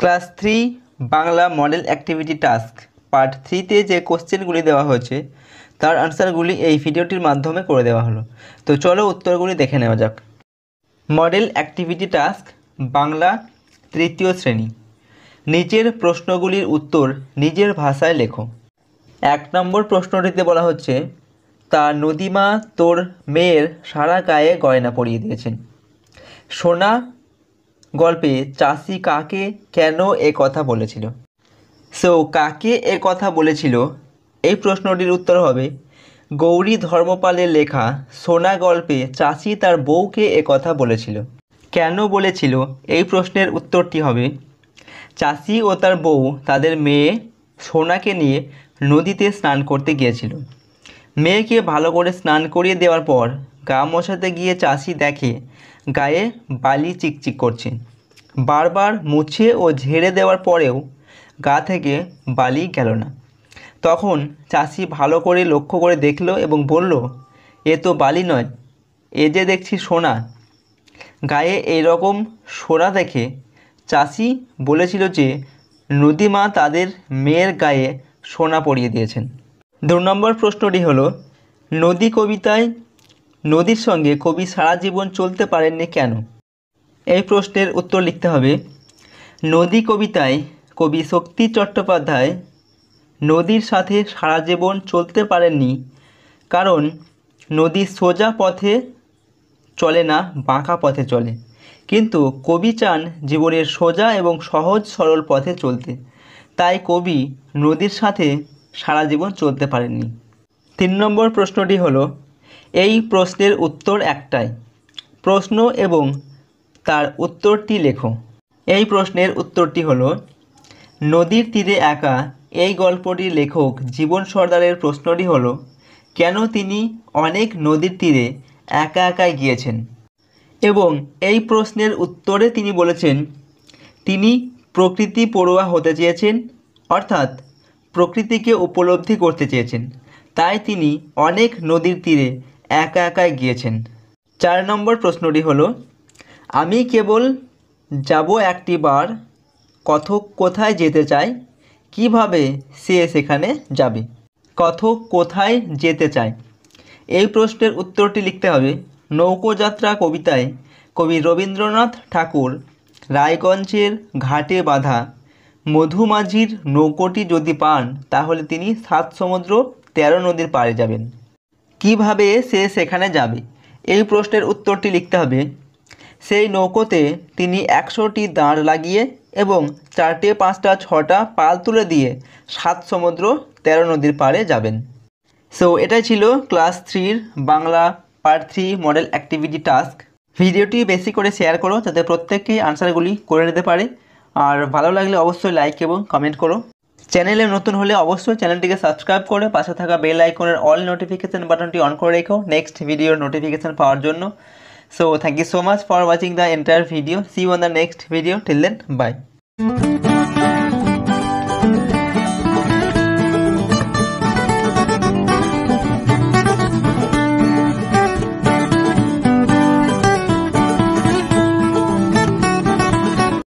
class three Bangla model activity task part থ্রিতে যে কোশ্চেনগুলি দেওয়া হয়েছে তার আনসারগুলি এই ভিডিওটির মাধ্যমে করে দেওয়া হলো তো চলো উত্তরগুলি দেখে নেওয়া যাক মডেল অ্যাক্টিভিটি টাস্ক বাংলা তৃতীয় শ্রেণী নিচের প্রশ্নগুলির উত্তর নিজের ভাষায় লেখো এক নম্বর প্রশ্নটিতে বলা হচ্ছে তা নদীমা তোর মেয়ের সারা গায়ে গয়না পরিয়ে দিয়েছেন সোনা গল্পে চাষি কাকে কেন এ কথা বলেছিল সো কাকে এ কথা বলেছিল এই প্রশ্নটির উত্তর হবে গৌরী ধর্মপালের লেখা সোনা গল্পে চাষি তার বউকে এ কথা বলেছিল কেন বলেছিল এই প্রশ্নের উত্তরটি হবে চাষি ও তার বউ তাদের মেয়ে সোনাকে নিয়ে নদীতে স্নান করতে গিয়েছিল মেয়েকে ভালো করে স্নান করিয়ে দেওয়ার পর গা মশাতে গিয়ে চাষি দেখে গায়ে বালি চিকচিক করছে বারবার মুছে ও ঝেড়ে দেওয়ার পরেও গা থেকে বালি গেল না তখন চাষি ভালো করে লক্ষ্য করে দেখল এবং বলল এ তো বালি নয় এ যে দেখছি সোনা গায়ে এরকম সোনা দেখে চাষি বলেছিল যে নদীমা তাদের মেয়ের গায়ে সোনা পরিয়ে দিয়েছেন দু নম্বর প্রশ্নটি হলো নদী কবিতায় নদীর সঙ্গে কবি সারা জীবন চলতে পারেননি কেন এই প্রশ্নের উত্তর লিখতে হবে নদী কবিতায় কবি শক্তি চট্টোপাধ্যায় নদীর সাথে সারা জীবন চলতে পারেননি কারণ নদী সোজা পথে চলে না বাঁকা পথে চলে কিন্তু কবি চান জীবনের সোজা এবং সহজ সরল পথে চলতে তাই কবি নদীর সাথে সারা জীবন চলতে পারেননি তিন নম্বর প্রশ্নটি হলো এই প্রশ্নের উত্তর একটাই প্রশ্ন এবং তার উত্তরটি লেখো এই প্রশ্নের উত্তরটি হলো নদীর তীরে একা এই গল্পটির লেখক জীবন সর্দারের প্রশ্নটি হল কেন তিনি অনেক নদীর তীরে একা একাই গিয়েছেন এবং এই প্রশ্নের উত্তরে তিনি বলেছেন তিনি প্রকৃতি পড়ুয়া হতে চেয়েছেন অর্থাৎ প্রকৃতিকে উপলব্ধি করতে চেয়েছেন তাই তিনি অনেক নদীর তীরে একা একাই গিয়েছেন চার নম্বর প্রশ্নটি হলো আমি কেবল যাব একটি বার কথক কোথায় যেতে চাই কিভাবে সে সেখানে যাবে কথক কোথায় যেতে চায় এই প্রশ্নের উত্তরটি লিখতে হবে নৌকোযাত্রা কবিতায় কবি রবীন্দ্রনাথ ঠাকুর রায়গঞ্জের ঘাটে বাঁধা মধুমাঝির নৌকোটি যদি পান তাহলে তিনি সাত সমুদ্র তেরো নদীর পাড়ে যাবেন কিভাবে সে সেখানে যাবে এই প্রশ্নের উত্তরটি লিখতে হবে সেই নৌকোতে তিনি একশোটি দাঁড় লাগিয়ে এবং চারটে পাঁচটা ছটা পাল তুলে দিয়ে সাত সমুদ্র তেরো নদীর পাড়ে যাবেন সো এটাই ছিল ক্লাস থ্রির Bangla part three model activity task ভিডিওটি বেশি করে শেয়ার করো যাতে প্রত্যেককেই আনসারগুলি করে নিতে পারে আর ভালো লাগলে অবশ্যই লাইক এবং কমেন্ট করো চ্যানেলে নতুন হলে অবশ্যই চ্যানেলটিকে সাবস্ক্রাইব করে পাশে থাকা বেল আইকনের অল নোটিফিকেশান বাটনটি অন করে রেখো নেক্সট ভিডিওর নোটিফিকেশান পাওয়ার জন্য so thank you so much for watching the entire video see you on the next video till then by